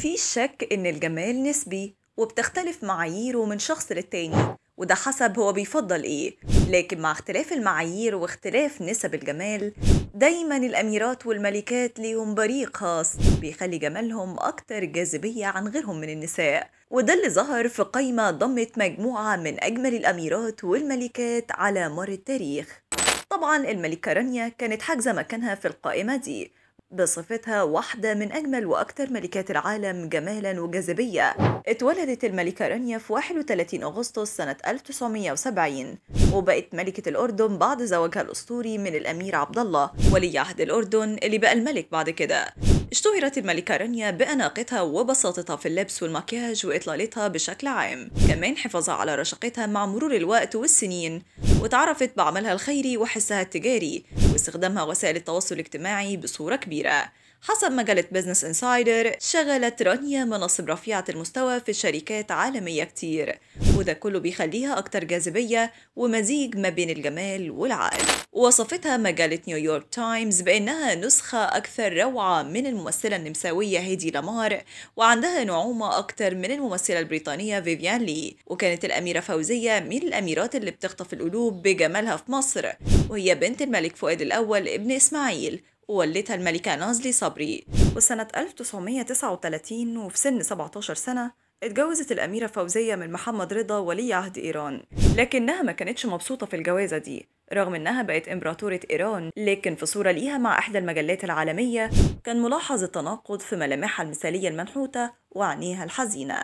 مفيش شك إن الجمال نسبي وبتختلف معاييره من شخص للتاني وده حسب هو بيفضل إيه لكن مع اختلاف المعايير واختلاف نسب الجمال دايما الأميرات والملكات ليهم بريق خاص بيخلي جمالهم أكتر جاذبية عن غيرهم من النساء وده اللي ظهر في قائمة ضمت مجموعة من أجمل الأميرات والملكات على مر التاريخ طبعا الملكة رانيا كانت حاجزة مكانها في القائمة دي بصفتها واحدة من أجمل وأكثر ملكات العالم جمالا وجاذبية اتولدت الملكة رانيا في 31 أغسطس سنة 1970 وبقت ملكة الأردن بعد زواجها الأسطوري من الأمير عبد الله ولي عهد الأردن اللي بقى الملك بعد كده اشتهرت الملكة رانيا بأناقتها وبساطتها في اللبس والمكياج وإطلالتها بشكل عام كمان حفاظها على رشاقتها مع مرور الوقت والسنين وتعرفت بعملها الخيري وحسها التجاري باستخدامها وسائل التواصل الاجتماعي بصورة كبيرة حسب مجلة بزنس انسايدر شغلت رانيا مناصب رفيعة المستوى في شركات عالمية كتير وده كله بيخليها أكتر جاذبية ومزيج ما بين الجمال والعقل وصفتها مجلة نيويورك تايمز بأنها نسخة أكثر روعة من الممثلة النمساوية هيدي لامار وعندها نعومة أكتر من الممثلة البريطانية فيفيان لي وكانت الأميرة فوزية من الأميرات اللي بتخطف القلوب بجمالها في مصر وهي بنت الملك فؤاد الأول ابن إسماعيل وولتها الملكة نازلي صبري وسنة 1939 وفي سن 17 سنة اتجوزت الأميرة فوزية من محمد رضا ولي عهد إيران لكنها ما كانتش مبسوطة في الجوازة دي رغم انها بقت امبراطورة ايران لكن في صورة ليها مع احدى المجلات العالمية كان ملاحظ التناقض في ملامحها المثالية المنحوتة وعينيها الحزينة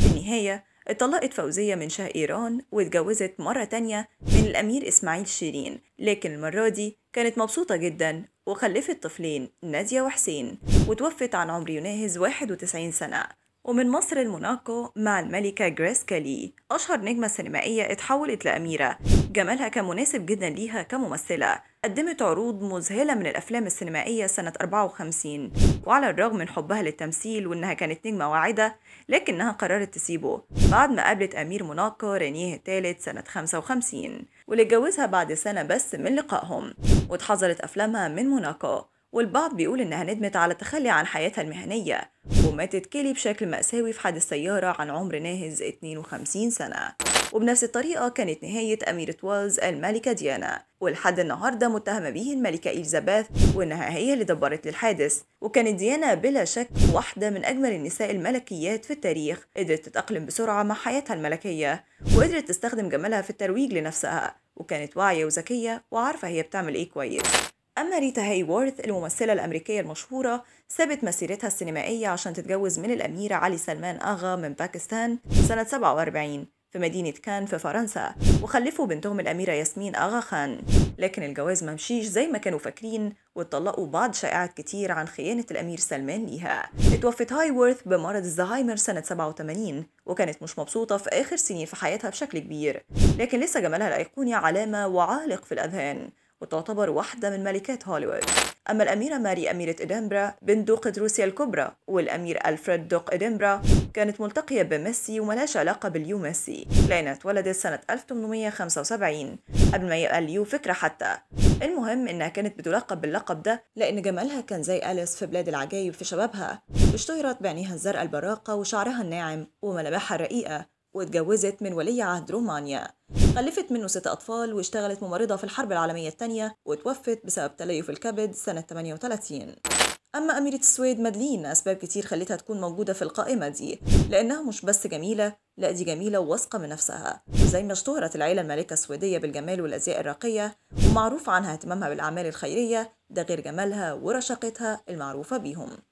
في النهاية اتطلقت فوزية من شاه إيران واتجوزت مرة تانية من الأمير إسماعيل شيرين لكن المرة دي كانت مبسوطة جدا وخلفت طفلين نادية وحسين وتوفت عن عمر يناهز 91 سنة ومن مصر لموناكو مع الملكة جريس كالي أشهر نجمة سينمائية اتحولت لأميرة جمالها كان مناسب جدا ليها كممثلة قدمت عروض مذهلة من الأفلام السينمائية سنة 54 وعلى الرغم من حبها للتمثيل وإنها كانت نجمة واعدة لكنها قررت تسيبه بعد ما قابلت أمير موناكو رينيه الثالث سنة 55 واللي اتجوزها بعد سنة بس من لقائهم واتحظرت أفلامها من موناكو والبعض بيقول إنها ندمت على التخلي عن حياتها المهنية وماتت كيلي بشكل مأساوي في حادث سيارة عن عمر ناهز 52 سنة وبنفس الطريقة كانت نهاية أميرة ويلز الملكة ديانا ولحد النهاردة متهمة به الملكة إليزابيث وإنها هي اللي دبرت للحادث وكانت ديانا بلا شك واحدة من أجمل النساء الملكيات في التاريخ قدرت تتأقلم بسرعة مع حياتها الملكية وقدرت تستخدم جمالها في الترويج لنفسها وكانت واعية وذكية وعارفة هي بتعمل إيه كويس أما ريتا وورث الممثلة الأمريكية المشهورة سابت مسيرتها السينمائية عشان تتجوز من الأمير علي سلمان آغا من باكستان سنة 47 في مدينة كان في فرنسا وخلفوا بنتهم الأميرة ياسمين آغا خان لكن الجواز ممشيش زي ما كانوا فاكرين واتطلقوا بعد شائعات كتير عن خيانة الأمير سلمان ليها اتوفت هاي وورث بمرض الزهايمر سنة 87 وكانت مش مبسوطة في آخر سنين في حياتها بشكل كبير لكن لسه جمالها الأيقوني علامة وعالق في الأذهان وتعتبر واحدة من ملكات هوليوود أما الأميرة ماري أميرة إدنبرا بنت دوقة روسيا الكبرى والأمير ألفريد دوق إدنبرا كانت ملتقية بميسي وملاش علاقة باليو ميسي لأنها اتولدت سنة 1875 قبل ما يبقى اليو فكرة حتى المهم إنها كانت بتلقب باللقب ده لأن جمالها كان زي أليس في بلاد العجايب في شبابها اشتهرت بعينيها الزرقاء البراقة وشعرها الناعم وملامحها الرقيقة واتجوزت من ولي عهد رومانيا خلفت منه ست أطفال واشتغلت ممرضة في الحرب العالمية الثانية وتوفت بسبب تليف الكبد سنة 38 أما أميرة السويد مادلين أسباب كتير خلتها تكون موجودة في القائمة دي لأنها مش بس جميلة لا دي جميلة وواثقة من نفسها زي ما اشتهرت العيلة المالكة السويدية بالجمال والأزياء الراقية ومعروف عنها اهتمامها بالأعمال الخيرية ده غير جمالها ورشاقتها المعروفة بيهم